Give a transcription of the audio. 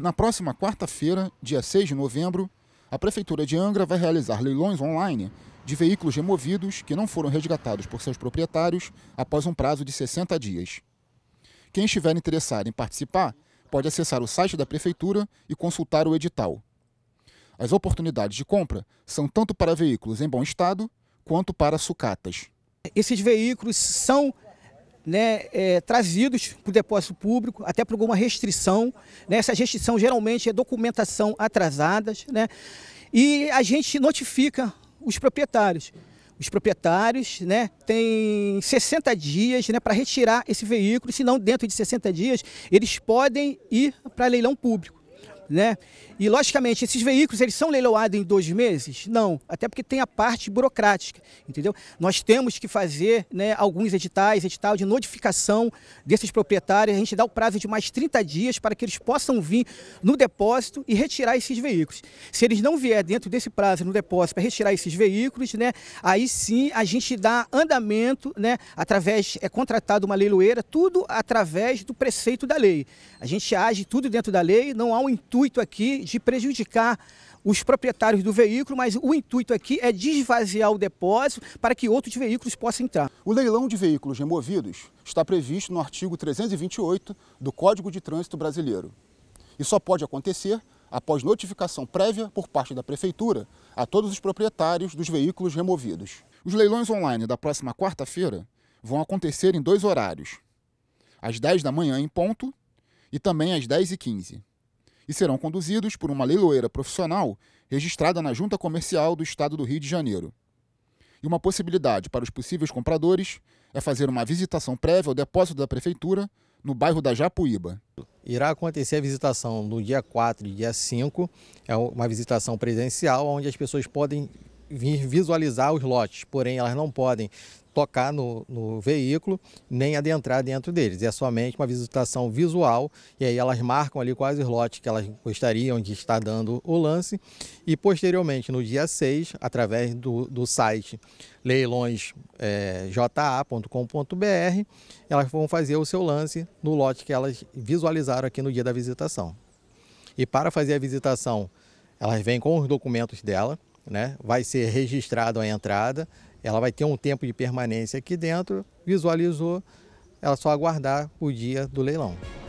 Na próxima quarta-feira, dia 6 de novembro, a Prefeitura de Angra vai realizar leilões online de veículos removidos que não foram resgatados por seus proprietários após um prazo de 60 dias. Quem estiver interessado em participar pode acessar o site da Prefeitura e consultar o edital. As oportunidades de compra são tanto para veículos em bom estado quanto para sucatas. Esses veículos são né, é, trazidos para o depósito público, até por alguma restrição. Né? Essa restrição geralmente é documentação atrasadas. Né? E a gente notifica os proprietários. Os proprietários né, têm 60 dias né, para retirar esse veículo, senão dentro de 60 dias eles podem ir para leilão público né? E logicamente esses veículos eles são leiloados em dois meses? Não, até porque tem a parte burocrática, entendeu? Nós temos que fazer né, alguns editais, edital de notificação desses proprietários, a gente dá o prazo de mais 30 dias para que eles possam vir no depósito e retirar esses veículos. Se eles não vier dentro desse prazo no depósito para retirar esses veículos, né, aí sim a gente dá andamento, né, através é contratado uma leiloeira, tudo através do preceito da lei. A gente age tudo dentro da lei, não há um intuito intuito aqui de prejudicar os proprietários do veículo, mas o intuito aqui é desvaziar o depósito para que outros veículos possam entrar. O leilão de veículos removidos está previsto no artigo 328 do Código de Trânsito Brasileiro e só pode acontecer após notificação prévia por parte da Prefeitura a todos os proprietários dos veículos removidos. Os leilões online da próxima quarta-feira vão acontecer em dois horários, às 10 da manhã em ponto e também às 10h15 e serão conduzidos por uma leiloeira profissional registrada na Junta Comercial do Estado do Rio de Janeiro. E uma possibilidade para os possíveis compradores é fazer uma visitação prévia ao depósito da Prefeitura no bairro da Japuíba. Irá acontecer a visitação no dia 4 e dia 5, é uma visitação presencial onde as pessoas podem visualizar os lotes, porém elas não podem tocar no, no, veículo nem adentrar dentro deles. É somente uma visitação visual e aí elas marcam ali quais os lotes que elas gostariam de estar dando o lance e posteriormente no dia 6, através do, do site leilõesja.com.br, eh, elas vão fazer o seu lance no lote que elas visualizaram aqui no dia da visitação. E para fazer a visitação, elas vêm com os documentos dela, né? vai ser registrado a entrada, ela vai ter um tempo de permanência aqui dentro, visualizou, ela é só aguardar o dia do leilão.